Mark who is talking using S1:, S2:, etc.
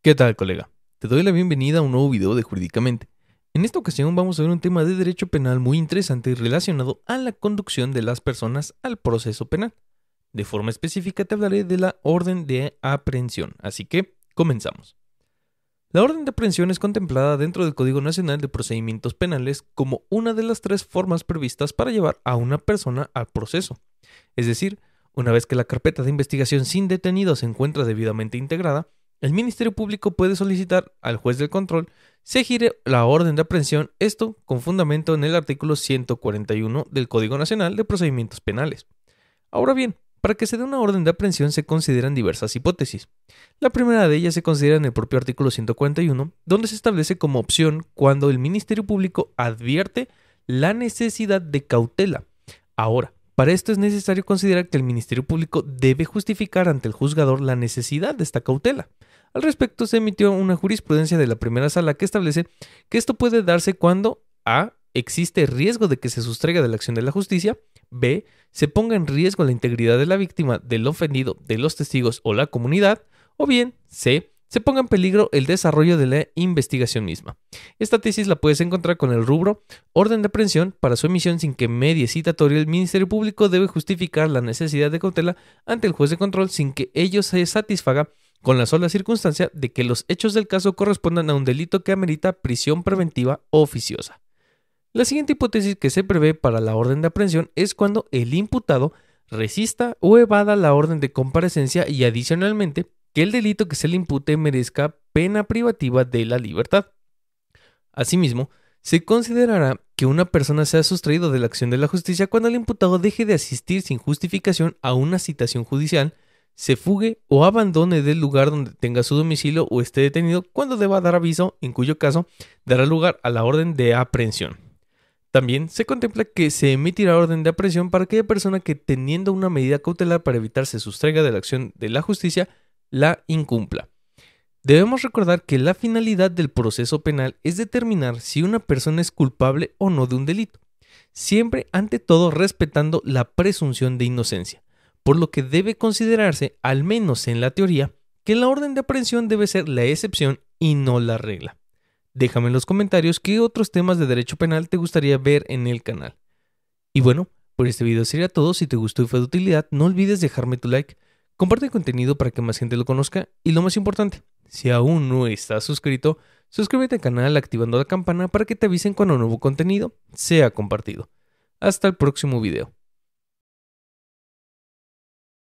S1: ¿Qué tal, colega? Te doy la bienvenida a un nuevo video de Jurídicamente. En esta ocasión vamos a ver un tema de derecho penal muy interesante y relacionado a la conducción de las personas al proceso penal. De forma específica te hablaré de la orden de aprehensión, así que comenzamos. La orden de aprehensión es contemplada dentro del Código Nacional de Procedimientos Penales como una de las tres formas previstas para llevar a una persona al proceso. Es decir, una vez que la carpeta de investigación sin detenido se encuentra debidamente integrada, el Ministerio Público puede solicitar al juez del control se gire la orden de aprehensión, esto con fundamento en el artículo 141 del Código Nacional de Procedimientos Penales. Ahora bien, para que se dé una orden de aprehensión se consideran diversas hipótesis. La primera de ellas se considera en el propio artículo 141, donde se establece como opción cuando el Ministerio Público advierte la necesidad de cautela. Ahora, para esto es necesario considerar que el Ministerio Público debe justificar ante el juzgador la necesidad de esta cautela. Al respecto, se emitió una jurisprudencia de la primera sala que establece que esto puede darse cuando A. Existe riesgo de que se sustraiga de la acción de la justicia. B. Se ponga en riesgo la integridad de la víctima, del ofendido, de los testigos o la comunidad. O bien, C se ponga en peligro el desarrollo de la investigación misma. Esta tesis la puedes encontrar con el rubro orden de aprehensión para su emisión sin que medie citatorio. El Ministerio Público debe justificar la necesidad de cautela ante el juez de control sin que ello se satisfaga con la sola circunstancia de que los hechos del caso correspondan a un delito que amerita prisión preventiva oficiosa. La siguiente hipótesis que se prevé para la orden de aprehensión es cuando el imputado resista o evada la orden de comparecencia y adicionalmente que el delito que se le impute merezca pena privativa de la libertad. Asimismo, se considerará que una persona sea sustraído de la acción de la justicia cuando el imputado deje de asistir sin justificación a una citación judicial, se fugue o abandone del lugar donde tenga su domicilio o esté detenido cuando deba dar aviso, en cuyo caso dará lugar a la orden de aprehensión. También se contempla que se emitirá orden de aprehensión para aquella persona que teniendo una medida cautelar para evitar se sustraiga de la acción de la justicia, la incumpla. Debemos recordar que la finalidad del proceso penal es determinar si una persona es culpable o no de un delito, siempre ante todo respetando la presunción de inocencia por lo que debe considerarse, al menos en la teoría, que la orden de aprehensión debe ser la excepción y no la regla. Déjame en los comentarios qué otros temas de derecho penal te gustaría ver en el canal. Y bueno, por este video sería todo. Si te gustó y fue de utilidad, no olvides dejarme tu like, comparte el contenido para que más gente lo conozca y lo más importante, si aún no estás suscrito, suscríbete al canal activando la campana para que te avisen cuando nuevo contenido sea compartido. Hasta el próximo video.